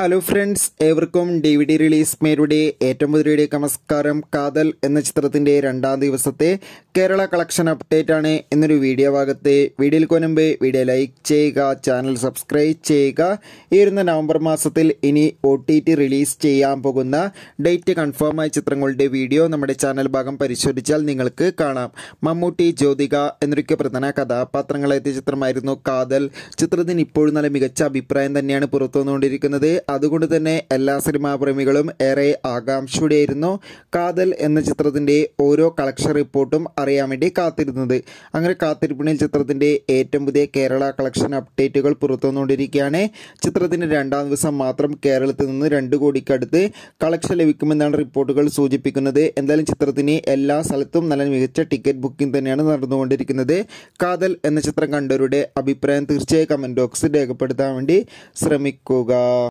hello friends ഏവർക്കും D V D release മേരുടെ ഏറ്റവും പുതിയയിലേക്ക് നമസ്കാരം കാതൽ എന്ന ചിത്രത്തിൻ്റെ രണ്ടാം ദിവസത്തെ കേരള കളക്ഷൻ അപ്ഡേറ്റ് ആണ് എന്നൊരു വീഡിയോ ഭാഗത്ത് വീഡിയോയിൽ കൊനുമ്പ് വീഡിയോ ലൈക്ക് ചെയ്യുക ചാനൽ സബ്സ്ക്രൈബ് ചെയ്യുക ഈ വരുന്ന നവംബർ മാസത്തിൽ ഇനി ഒ ടി ടി റിലീസ് ചെയ്യാൻ പോകുന്ന ഡേറ്റ് കൺഫേം ആയ ചിത്രങ്ങളുടെ വീഡിയോ നമ്മുടെ ചാനൽ ഭാഗം പരിശോധിച്ചാൽ നിങ്ങൾക്ക് കാണാം മമ്മൂട്ടി ജ്യോതിക എന്നൊക്കെ പ്രധാന കഥാപാത്രങ്ങളെത്തിയ ചിത്രമായിരുന്നു കാതൽ ചിത്രത്തിന് ഇപ്പോഴും നല്ല മികച്ച അഭിപ്രായം തന്നെയാണ് പുറത്തുവന്നുകൊണ്ടിരിക്കുന്നത് അതുകൊണ്ട് തന്നെ എല്ലാ സിനിമാ പ്രേമികളും ഏറെ ആകാംക്ഷയുടെയായിരുന്നു കാതൽ എന്ന ചിത്രത്തിൻ്റെ ഓരോ കളക്ഷൻ റിപ്പോർട്ടും അറിയാൻ വേണ്ടി കാത്തിരുന്നത് അങ്ങനെ കാത്തിരിപ്പിണിൽ ചിത്രത്തിൻ്റെ ഏറ്റവും പുതിയ കേരള കളക്ഷൻ അപ്ഡേറ്റുകൾ പുറത്തുവന്നുകൊണ്ടിരിക്കുകയാണ് ചിത്രത്തിൻ്റെ രണ്ടാം ദിവസം മാത്രം കേരളത്തിൽ നിന്ന് രണ്ട് കോടിക്കടുത്ത് കളക്ഷൻ ലഭിക്കുമെന്നാണ് റിപ്പോർട്ടുകൾ സൂചിപ്പിക്കുന്നത് എന്തായാലും ചിത്രത്തിന് എല്ലാ സ്ഥലത്തും നല്ല മികച്ച ടിക്കറ്റ് ബുക്കിംഗ് തന്നെയാണ് നടന്നുകൊണ്ടിരിക്കുന്നത് കാതൽ എന്ന ചിത്രം കണ്ടവരുടെ അഭിപ്രായം തീർച്ചയായും കമൻറ്റ് ബോക്സിൽ രേഖപ്പെടുത്താൻ വേണ്ടി ശ്രമിക്കുക